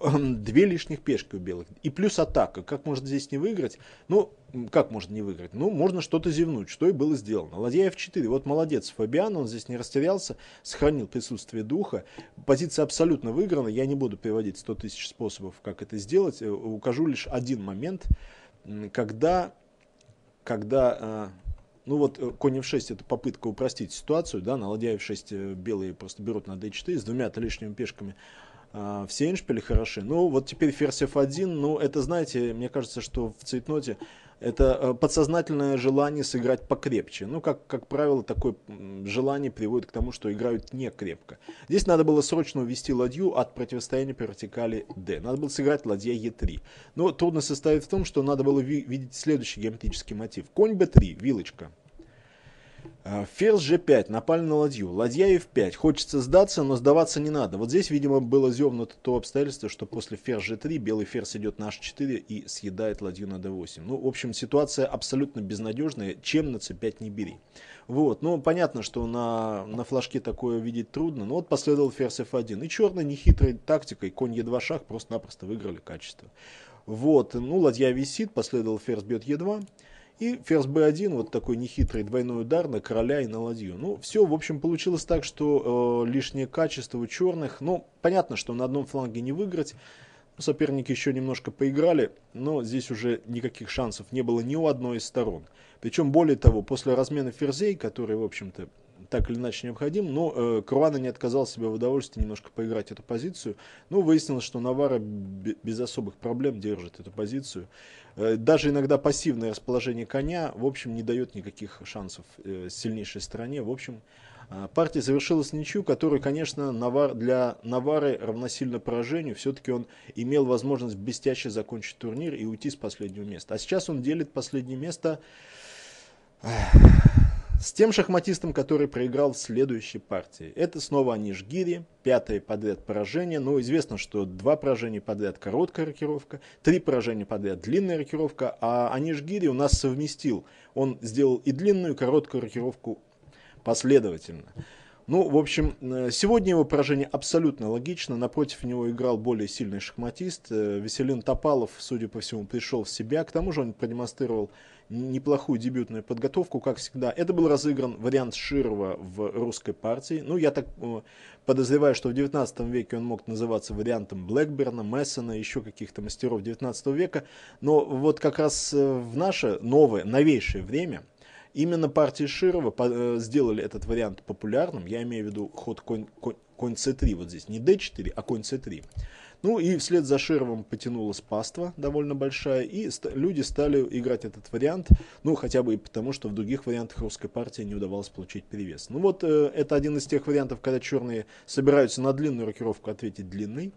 эм, две лишних пешки у белых. И плюс атака. Как можно здесь не выиграть? Ну, как можно не выиграть? Ну, можно что-то зевнуть, что и было сделано. Ладья f4. Вот молодец Фабиан, он здесь не растерялся, сохранил присутствие духа. Позиция абсолютно выиграна. Я не буду приводить 100 тысяч способов, как это сделать. Э, укажу лишь один момент, когда когда а, ну вот э, конь f6 это попытка упростить ситуацию, да, на ладья f6 э, белые просто берут на d4 с двумя-то лишними пешками. А, все эндшпили хороши. Ну вот теперь ферзь f1, ну это знаете, мне кажется, что в цветноте это э, подсознательное желание сыграть покрепче. Ну, как, как правило, такое желание приводит к тому, что играют не крепко. Здесь надо было срочно увести ладью от противостояния по вертикали d. Надо было сыграть ладья e3. Но трудность состоит в том, что надо было видеть следующий геометрический мотив. Конь b3, вилочка, а, ферзь g5, напали на ладью. Ладья f5. Хочется сдаться, но сдаваться не надо. Вот здесь, видимо, было зевнуто то обстоятельство, что после ферзь g3 белый ферзь идет на h4 и съедает ладью на d8. Ну, в общем, ситуация абсолютно безнадежная. Чем на c5 не бери. Вот. Ну, понятно, что на, на флажке такое видеть трудно. Но вот последовал ферзь f1. И черной нехитрой тактикой конь e2 шах просто-напросто выиграли качество. Вот. Ну, ладья висит, последовал ферзь бьет e2. И ферзь b1, вот такой нехитрый двойной удар на короля и на ладью. Ну, все, в общем, получилось так, что э, лишнее качество у черных. Ну, понятно, что на одном фланге не выиграть. Ну, соперники еще немножко поиграли, но здесь уже никаких шансов не было ни у одной из сторон. Причем, более того, после размена ферзей, которые в общем-то, так или иначе необходим, но э, Круана не отказал себе в удовольствии немножко поиграть эту позицию. Ну, выяснилось, что Навара без особых проблем держит эту позицию. Э, даже иногда пассивное расположение коня, в общем, не дает никаких шансов э, сильнейшей стороне. В общем, э, партия завершилась ничью, которая, конечно, Навар, для Навары равносильно поражению. Все-таки он имел возможность блестяще закончить турнир и уйти с последнего места. А сейчас он делит последнее место... Эх с тем шахматистом, который проиграл в следующей партии. Это снова Анишгири, пятое подряд поражение, но ну, известно, что два поражения подряд короткая рокировка, три поражения подряд длинная рокировка, а Анишгири у нас совместил. Он сделал и длинную, и короткую рокировку последовательно. Ну, в общем, э, сегодня его поражение абсолютно логично. Напротив него играл более сильный шахматист. Э, Веселин Топалов, судя по всему, пришел в себя. К тому же он продемонстрировал неплохую дебютную подготовку, как всегда. Это был разыгран вариант Широва в русской партии. Ну, я так э, подозреваю, что в 19 веке он мог называться вариантом Блэкберна, Мессона, еще каких-то мастеров 19 века. Но вот как раз э, в наше новое, новейшее время Именно партии Широва э, сделали этот вариант популярным. Я имею в виду ход конь, конь, конь c3. Вот здесь не d4, а конь c3. Ну и вслед за Шировым потянулась паства довольно большая, и ст люди стали играть этот вариант, ну хотя бы и потому, что в других вариантах русской партии не удавалось получить перевес. Ну вот э, это один из тех вариантов, когда черные собираются на длинную рокировку ответить длинный.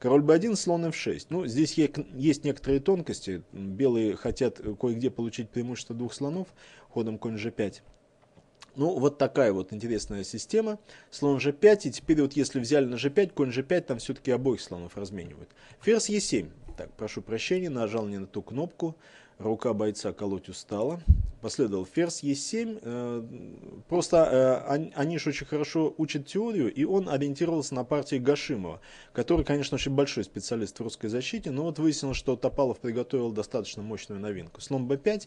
Король b1, слон f6. Ну, здесь есть некоторые тонкости. Белые хотят э, кое-где получить преимущество двух слонов ходом конь g5. Ну, вот такая вот интересная система. Слон g5, и теперь вот если взяли на g5, конь g5, там все-таки обоих слонов разменивают. Ферзь e7. Так, прошу прощения, нажал не на ту кнопку рука бойца колоть устала. Последовал ферзь Е7. Э, просто э, Аниш очень хорошо учит теорию, и он ориентировался на партии Гашимова, который, конечно, очень большой специалист в русской защите, но вот выяснилось, что Топалов приготовил достаточно мощную новинку. Слон b5,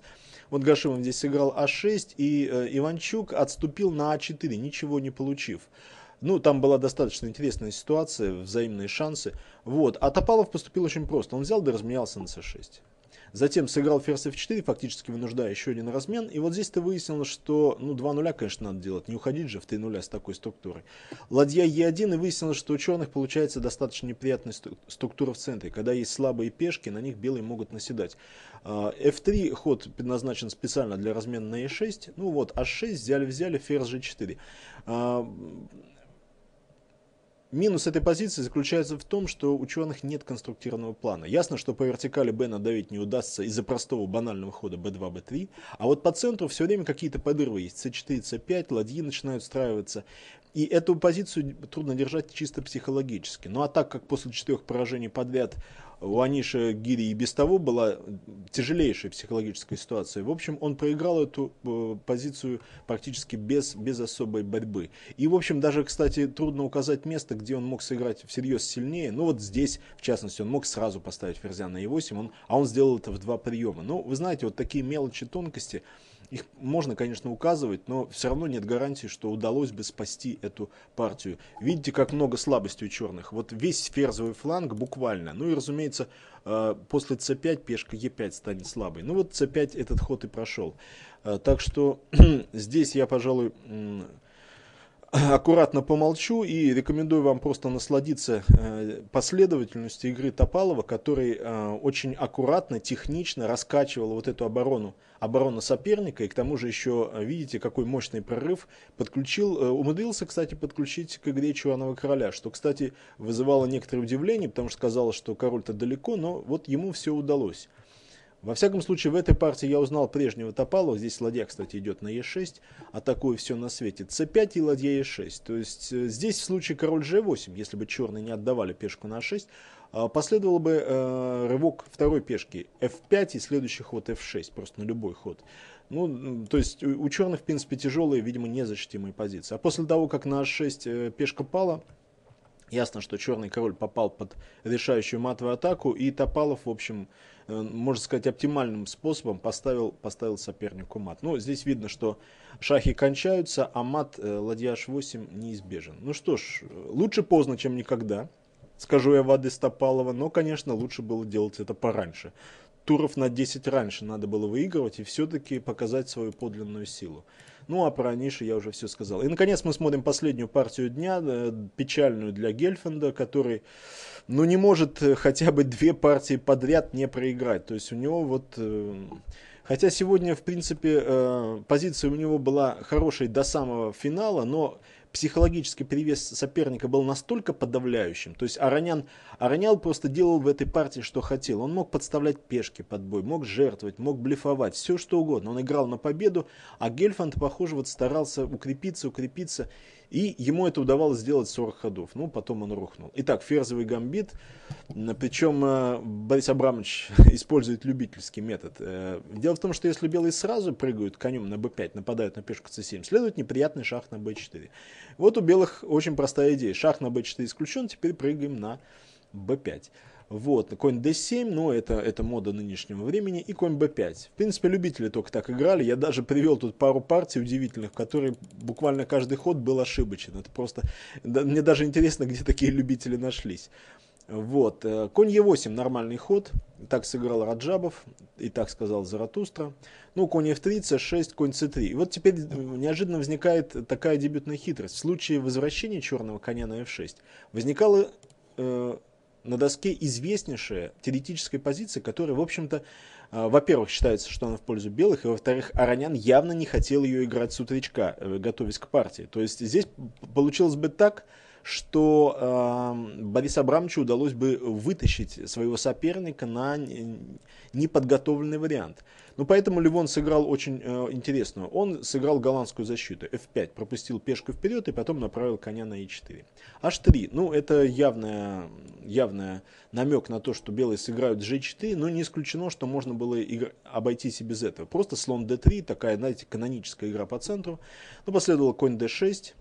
вот Гашимов здесь сыграл а6, и э, Иванчук отступил на а4, ничего не получив. Ну, там была достаточно интересная ситуация, взаимные шансы. Вот. А Топалов поступил очень просто. Он взял да разменялся на с 6 Затем сыграл ферзь f4, фактически вынуждая еще один размен. И вот здесь-то выяснилось, что ну 2 нуля, конечно, надо делать. Не уходить же в 3 нуля с такой структурой. Ладья e1, и выяснилось, что у черных получается достаточно неприятная структура в центре. Когда есть слабые пешки, на них белые могут наседать. А, f3 ход предназначен специально для размена на e6. Ну вот, h6 а взяли-взяли, ферзь g4. Минус этой позиции заключается в том, что у ученых нет конструктивного плана. Ясно, что по вертикали B надавить не удастся из-за простого банального хода B2, B3, а вот по центру все время какие-то подрывы есть, C4, C5, ладьи начинают встраиваться. И эту позицию трудно держать чисто психологически. Ну а так как после четырех поражений подряд у Аниша Гири и без того была тяжелейшая психологическая ситуация. В общем, он проиграл эту э, позицию практически без, без особой борьбы. И, в общем, даже, кстати, трудно указать место, где он мог сыграть всерьез сильнее. Ну вот здесь, в частности, он мог сразу поставить ферзя на e8, он, а он сделал это в два приема. Ну, вы знаете, вот такие мелочи, тонкости – их можно, конечно, указывать, но все равно нет гарантии, что удалось бы спасти эту партию. Видите, как много слабостей у черных. Вот весь ферзовый фланг буквально. Ну и, разумеется, э, после c5 пешка e5 станет слабой. Ну вот c5 этот ход и прошел. Э, так что здесь я, пожалуй аккуратно помолчу и рекомендую вам просто насладиться э, последовательностью игры Топалова, который э, очень аккуратно, технично раскачивал вот эту оборону, оборону соперника, и к тому же еще, э, видите, какой мощный прорыв подключил, умудрился, кстати, подключить к игре Чуанова Короля, что, кстати, вызывало некоторое удивление, потому что казалось, что король-то далеко, но вот ему все удалось. Во всяком случае, в этой партии я узнал прежнего Топалова. Здесь ладья, кстати, идет на e6. Атакую все на свете. c5 и ладья e6. То есть э, здесь в случае король g8, если бы черные не отдавали пешку на 6, а, последовал бы э, рывок второй пешки f5 и следующий ход f6, просто на любой ход. Ну, то есть у, у черных, в принципе, тяжелые, видимо, незащитимые позиции. А после того, как на h6 э, пешка пала, ясно, что черный король попал под решающую матовую атаку, и Топалов, в общем, Э, можно сказать, оптимальным способом поставил, поставил сопернику мат. Ну, здесь видно, что шахи кончаются, а мат э, ладья h8 неизбежен. Ну что ж, лучше поздно, чем никогда. Скажу я Вады Стопалова, но, конечно, лучше было делать это пораньше. Туров на 10 раньше надо было выигрывать и все-таки показать свою подлинную силу. Ну а про ниши я уже все сказал. И наконец мы смотрим последнюю партию дня, э, печальную для Гельфенда, который ну, не может э, хотя бы две партии подряд не проиграть. То есть у него вот... Э, хотя сегодня, в принципе, позиция у него была хорошей до самого финала, но психологический перевес соперника был настолько подавляющим, то есть Аронян, Аронял просто делал в этой партии, что хотел. Он мог подставлять пешки под бой, мог жертвовать, мог блефовать, все что угодно. Он играл на победу, а Гельфанд, похоже, вот старался укрепиться, укрепиться и ему это удавалось сделать 40 ходов. Ну, потом он рухнул. Итак, ферзовый гамбит. Причем э, Борис Абрамович использует любительский метод. Э, дело в том, что если белые сразу прыгают конем на b5, нападают на пешку c7, следует неприятный шах на b4. Вот у белых очень простая идея. Шах на b4 исключен, теперь прыгаем на b5. Вот, конь d7, но это, это мода нынешнего времени, и конь b5. В принципе, любители только так играли, я даже привел тут пару партий удивительных, в которые буквально каждый ход был ошибочен. Это просто, да, мне даже интересно, где такие любители нашлись. Вот, э, конь e8, нормальный ход, так сыграл Раджабов, и так сказал Заратустра. Ну, конь f3, c6, конь c3. И вот теперь неожиданно возникает такая дебютная хитрость. В случае возвращения черного коня на f6 Возникала э, на доске известнейшая теоретическая позиция, которая, в общем-то, а, во-первых, считается, что она в пользу белых, и во-вторых, Аронян явно не хотел ее играть с утречка, э, готовясь к партии. То есть здесь получилось бы так, что э, эм, Борису Абрамовичу удалось бы вытащить своего соперника на неподготовленный вариант. Ну, поэтому Ливон сыграл очень э, интересную. Он сыграл голландскую защиту F5, пропустил пешку вперед и потом направил коня на E4. H3, ну, это явная, явная намек на то, что белые сыграют G4, но не исключено, что можно было игр... обойтись и без этого. Просто слон D3, такая, знаете, каноническая игра по центру. Ну, последовал конь D6,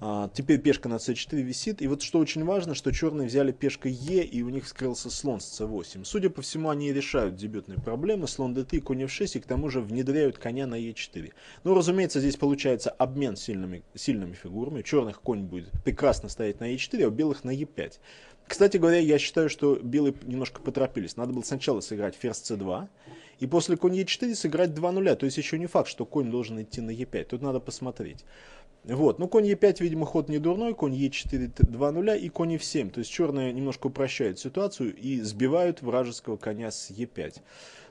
а, теперь пешка на c4 висит. И вот что очень важно, что черные взяли пешкой e и у них скрылся слон с c8. Судя по всему, они решают дебютные проблемы. Слон d3, конь f6, и к тому же внедряют коня на e4. Ну, разумеется, здесь получается обмен сильными, сильными фигурами. Черных конь будет прекрасно стоять на e4, а у белых на e5. Кстати говоря, я считаю, что белые немножко поторопились. Надо было сначала сыграть ферзь c2, и после конь e4 сыграть 2 нуля. То есть еще не факт, что конь должен идти на e5. Тут надо посмотреть. Вот, ну конь е 5 видимо, ход не дурной, конь е 4 2 нуля и конь f7. То есть черные немножко упрощают ситуацию и сбивают вражеского коня с е 5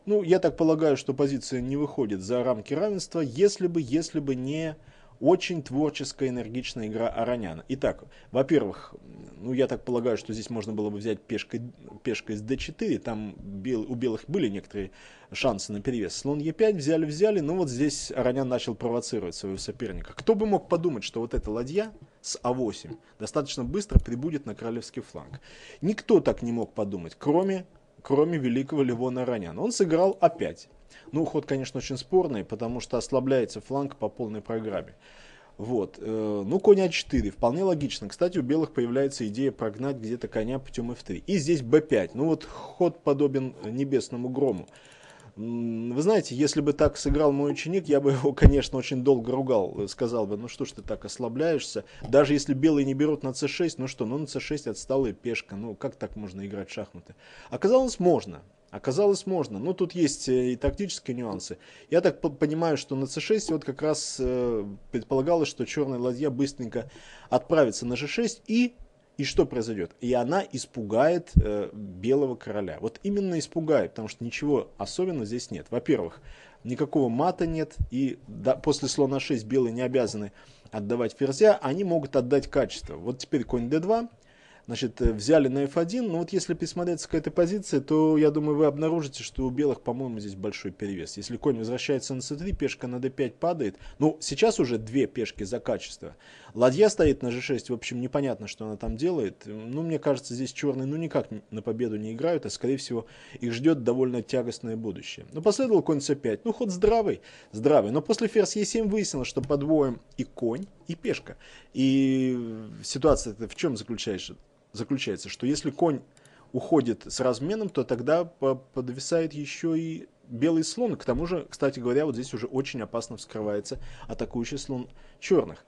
Ну, я так полагаю, что позиция не выходит за рамки равенства, если бы, если бы не очень творческая, энергичная игра Ароняна. Итак, во-первых, ну я так полагаю, что здесь можно было бы взять пешкой, пешкой с d4. Там бел, у белых были некоторые шансы на перевес. Слон e5 взяли-взяли, но ну, вот здесь Аронян начал провоцировать своего соперника. Кто бы мог подумать, что вот эта ладья с а8 достаточно быстро прибудет на королевский фланг. Никто так не мог подумать, кроме, кроме великого Левона Араняна. Он сыграл а5. Ну, ход, конечно, очень спорный, потому что ослабляется фланг по полной программе. Вот. Э, ну, конь А4. Вполне логично. Кстати, у белых появляется идея прогнать где-то коня путем F3. И здесь B5. Ну, вот ход подобен небесному грому. Вы знаете, если бы так сыграл мой ученик, я бы его, конечно, очень долго ругал. Сказал бы, ну что ж ты так ослабляешься. Даже если белые не берут на c6, ну что, ну на c6 отсталая пешка. Ну как так можно играть в шахматы? Оказалось, можно. Оказалось, можно. Но ну, тут есть э, и тактические нюансы. Я так понимаю, что на c6 вот как раз э, предполагалось, что черная ладья быстренько отправится на g6 и и что произойдет? И она испугает э, белого короля. Вот именно испугает, потому что ничего особенного здесь нет. Во-первых, никакого мата нет, и до, после слона 6 белые не обязаны отдавать ферзя, они могут отдать качество. Вот теперь конь d2, значит, э, взяли на F1. Но ну вот если присмотреться к этой позиции, то, я думаю, вы обнаружите, что у белых, по-моему, здесь большой перевес. Если конь возвращается на C3, пешка на D5 падает. Ну, сейчас уже две пешки за качество. Ладья стоит на G6, в общем, непонятно, что она там делает. Ну, мне кажется, здесь черные, ну, никак на победу не играют, а, скорее всего, их ждет довольно тягостное будущее. Но последовал конь C5. Ну, ход здравый, здравый. Но после ферзь E7 выяснилось, что подвоем и конь, и пешка. И ситуация-то в чем заключается? заключается, что если конь уходит с разменом, то тогда подвисает еще и белый слон. К тому же, кстати говоря, вот здесь уже очень опасно вскрывается атакующий слон черных.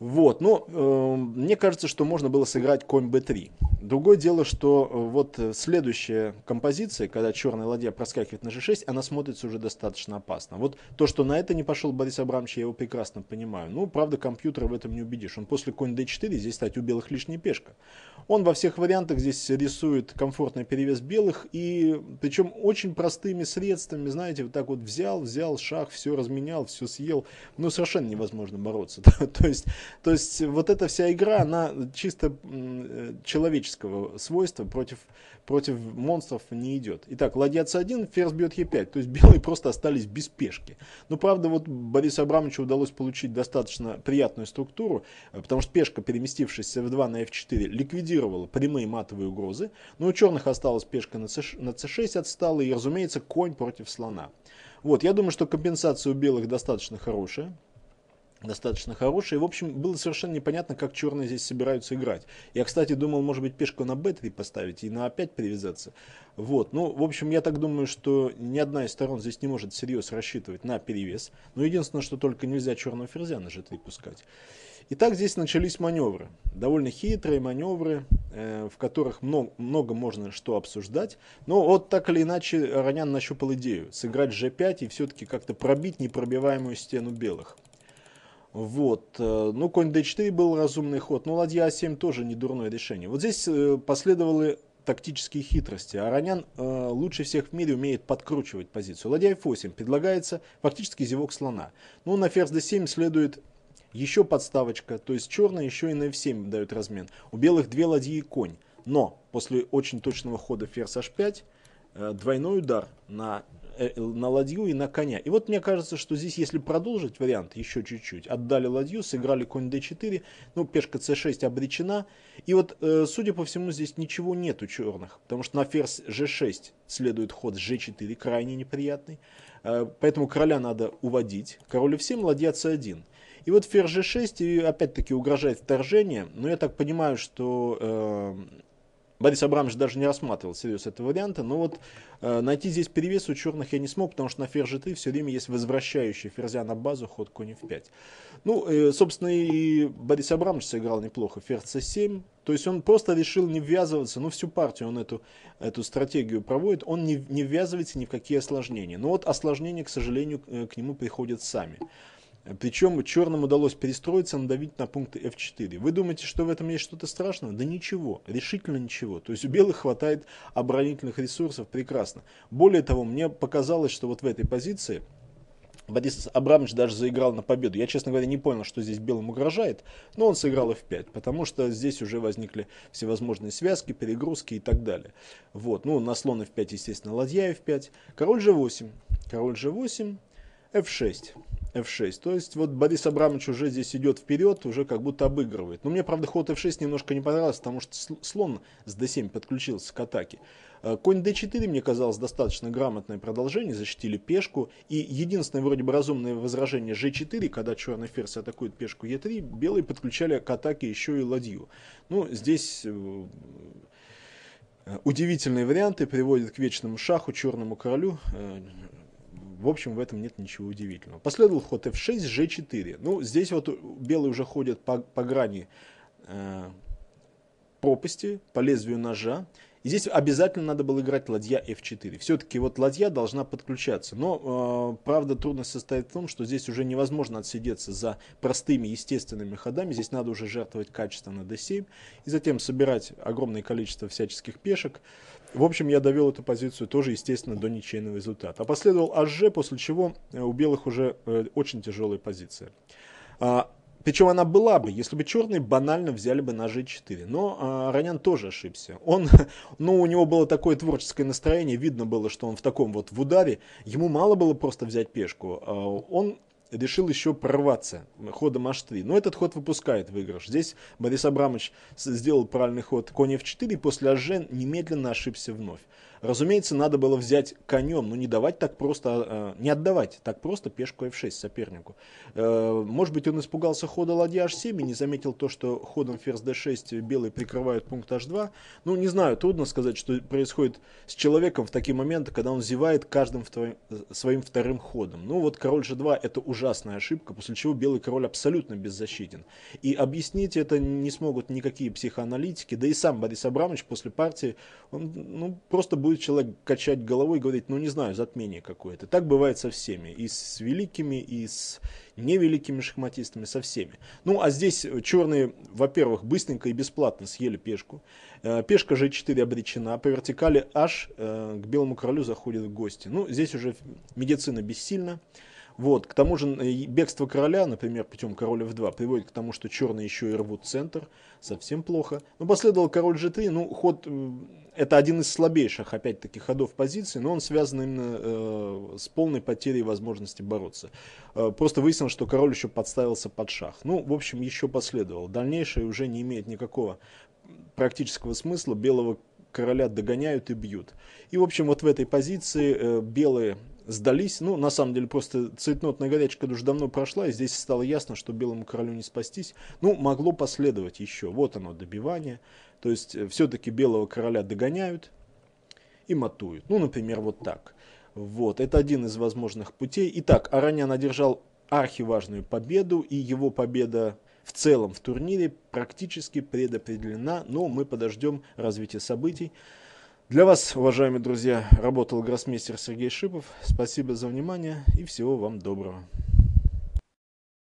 Вот, но э, мне кажется, что можно было сыграть конь b3. Другое дело, что э, вот э, следующая композиция, когда черная ладья проскакивает на g6, она смотрится уже достаточно опасно. Вот то, что на это не пошел Борис Абрамович, я его прекрасно понимаю. Ну, правда, компьютера в этом не убедишь. Он после конь d4, здесь, кстати, у белых лишняя пешка. Он во всех вариантах здесь рисует комфортный перевес белых, и причем очень простыми средствами, знаете, вот так вот взял, взял шах, все разменял, все съел. Ну, совершенно невозможно бороться. То есть то есть вот эта вся игра, она чисто э, человеческого свойства против, против монстров не идет. Итак, ладья c1, ферзь бьет e5. То есть белые просто остались без пешки. Но ну, правда, вот Борису Абрамовичу удалось получить достаточно приятную структуру, э, потому что пешка, переместившись в 2 на f4, ликвидировала прямые матовые угрозы. Но ну, у черных осталась пешка на c6 отстала и, разумеется, конь против слона. Вот, я думаю, что компенсация у белых достаточно хорошая достаточно хорошая и В общем, было совершенно непонятно, как черные здесь собираются играть. Я, кстати, думал, может быть, пешку на b3 поставить и на a5 а привязаться. Вот. Ну, в общем, я так думаю, что ни одна из сторон здесь не может всерьез рассчитывать на перевес. Но единственное, что только нельзя черного ферзя на g3 пускать. Итак, здесь начались маневры. Довольно хитрые маневры, э, в которых много, много можно что обсуждать. Но вот так или иначе Ронян нащупал идею. Сыграть g5 и все-таки как-то пробить непробиваемую стену белых. Вот. Э, ну, конь d4 был разумный ход. Ну, ладья a7 а тоже не дурное решение. Вот здесь э, последовали тактические хитрости. Аронян э, лучше всех в мире умеет подкручивать позицию. Ладья f8 предлагается фактически зевок слона. Ну, на ферзь d7 следует еще подставочка, то есть черные еще и на f7 дают размен. У белых две ладьи и конь. Но после очень точного хода ферзь h5 Э, двойной удар на, э, на ладью и на коня. И вот мне кажется, что здесь, если продолжить вариант еще чуть-чуть, отдали ладью, сыграли конь d4, ну, пешка c6 обречена. И вот, э, судя по всему, здесь ничего нет у черных, потому что на ферзь g6 следует ход g4, крайне неприятный. Поэтому короля надо уводить. Король f7, ладья c1. И вот ферзь g6 опять-таки угрожает вторжение, но я так понимаю, что Борис Абрамович даже не рассматривал серьезно этого варианта, но вот э, найти здесь перевес у черных я не смог, потому что на ферзь g3 все время есть возвращающий ферзя на базу ход конь f5. Ну, э, собственно, и Борис Абрамович сыграл неплохо, ферзь c7, то есть он просто решил не ввязываться, ну всю партию он эту, эту стратегию проводит, он не, не ввязывается ни в какие осложнения. Но вот осложнения, к сожалению, к, э, к нему приходят сами. Причем черным удалось перестроиться, надавить на пункты F4. Вы думаете, что в этом есть что-то страшное? Да ничего, решительно ничего. То есть у белых хватает оборонительных ресурсов прекрасно. Более того, мне показалось, что вот в этой позиции Борис Абрамович даже заиграл на победу. Я, честно говоря, не понял, что здесь белым угрожает, но он сыграл F5, потому что здесь уже возникли всевозможные связки, перегрузки и так далее. Вот, ну, на слон F5, естественно, ладья F5. Король G8, король G8, F6 f6. То есть вот Борис Абрамович уже здесь идет вперед, уже как будто обыгрывает. Но мне, правда, ход f6 немножко не понравился, потому что слон с d7 подключился к атаке. Э, конь d4, мне казалось, достаточно грамотное продолжение, защитили пешку. И единственное вроде бы разумное возражение g4, когда черный ферзь атакует пешку e3, белые подключали к атаке еще и ладью. Ну, здесь э, э, удивительные варианты приводят к вечному шаху, черному королю, в общем, в этом нет ничего удивительного. Последовал ход f6, g4. Ну, здесь вот белые уже ходят по, по грани э, пропасти, по лезвию ножа. И здесь обязательно надо было играть ладья f4. Все-таки вот ладья должна подключаться. Но, э, правда, трудность состоит в том, что здесь уже невозможно отсидеться за простыми естественными ходами. Здесь надо уже жертвовать качество на d7. И затем собирать огромное количество всяческих пешек. В общем, я довел эту позицию тоже, естественно, до ничейного результата. А последовал АЖ, после чего э, у белых уже э, очень тяжелая позиция. А, Причем она была бы, если бы черные банально взяли бы на g4. Но а, Ронян тоже ошибся. Он, ну, у него было такое творческое настроение, видно было, что он в таком вот в ударе. Ему мало было просто взять пешку. А, он решил еще прорваться ходом h3. Но этот ход выпускает выигрыш. Здесь Борис Абрамович сделал правильный ход конь f4, после ажен немедленно ошибся вновь. Разумеется, надо было взять конем, но ну, не давать так просто, а, а, не отдавать так просто пешку f6 сопернику. Э, может быть, он испугался хода ладья h7 и не заметил то, что ходом ферзь d6 белые прикрывают пункт h2. Ну, не знаю, трудно сказать, что происходит с человеком в такие моменты, когда он зевает каждым вторым, своим вторым ходом. Ну, вот король g2 это ужасная ошибка, после чего белый король абсолютно беззащитен. И объяснить это не смогут никакие психоаналитики, да и сам Борис Абрамович после партии, он ну, просто будет будет человек качать головой и говорить, ну не знаю, затмение какое-то. Так бывает со всеми, и с великими, и с невеликими шахматистами, со всеми. Ну а здесь черные, во-первых, быстренько и бесплатно съели пешку. Э, пешка g4 обречена, по вертикали h э, к белому королю заходят в гости. Ну здесь уже медицина бессильна. Вот. К тому же э, бегство короля, например, путем короля в 2 приводит к тому, что черные еще и рвут центр. Совсем плохо. Ну последовал король g3. Ну, ход... Э, это один из слабейших, опять-таки, ходов позиции, но он связан именно э, с полной потерей возможности бороться. Э, просто выяснилось, что король еще подставился под шах. Ну, в общем, еще последовал Дальнейшее уже не имеет никакого практического смысла. Белого короля догоняют и бьют. И, в общем, вот в этой позиции э, белые сдались. Ну, на самом деле, просто цветнотная горячка уже давно прошла, и здесь стало ясно, что белому королю не спастись. Ну, могло последовать еще. Вот оно, добивание. То есть, э, все-таки белого короля догоняют и матуют. Ну, например, вот так. Вот, это один из возможных путей. Итак, Аранян одержал архиважную победу, и его победа в целом в турнире практически предопределена, но мы подождем развития событий. Для вас, уважаемые друзья, работал гроссмейстер Сергей Шипов. Спасибо за внимание и всего вам доброго.